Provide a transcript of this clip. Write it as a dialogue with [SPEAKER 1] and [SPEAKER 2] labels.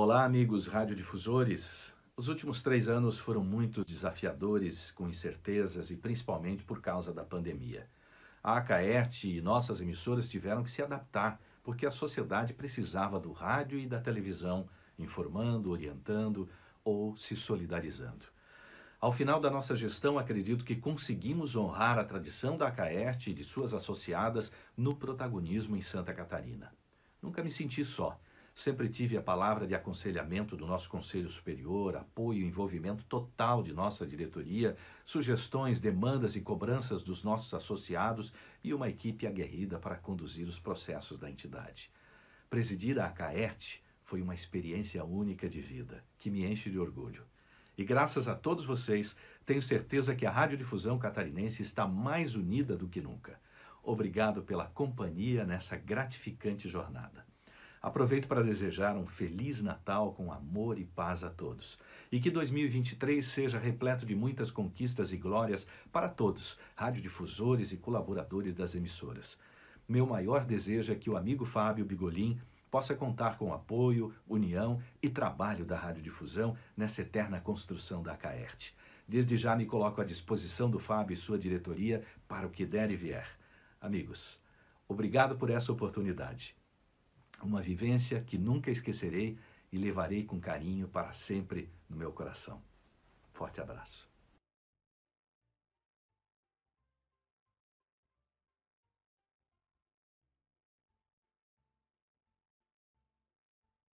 [SPEAKER 1] Olá, amigos radiodifusores. Os últimos três anos foram muito desafiadores, com incertezas e principalmente por causa da pandemia. A ACAERT e nossas emissoras tiveram que se adaptar, porque a sociedade precisava do rádio e da televisão, informando, orientando ou se solidarizando. Ao final da nossa gestão, acredito que conseguimos honrar a tradição da ACAERT e de suas associadas no protagonismo em Santa Catarina. Nunca me senti só Sempre tive a palavra de aconselhamento do nosso Conselho Superior, apoio e envolvimento total de nossa diretoria, sugestões, demandas e cobranças dos nossos associados e uma equipe aguerrida para conduzir os processos da entidade. Presidir a ACAERT foi uma experiência única de vida, que me enche de orgulho. E graças a todos vocês, tenho certeza que a Radiodifusão Catarinense está mais unida do que nunca. Obrigado pela companhia nessa gratificante jornada. Aproveito para desejar um feliz Natal com amor e paz a todos. E que 2023 seja repleto de muitas conquistas e glórias para todos, radiodifusores e colaboradores das emissoras. Meu maior desejo é que o amigo Fábio Bigolin possa contar com apoio, união e trabalho da Radiodifusão nessa eterna construção da Caerte. Desde já me coloco à disposição do Fábio e sua diretoria para o que der e vier. Amigos, obrigado por essa oportunidade uma vivência que nunca esquecerei e levarei com carinho para sempre no meu coração. Forte abraço.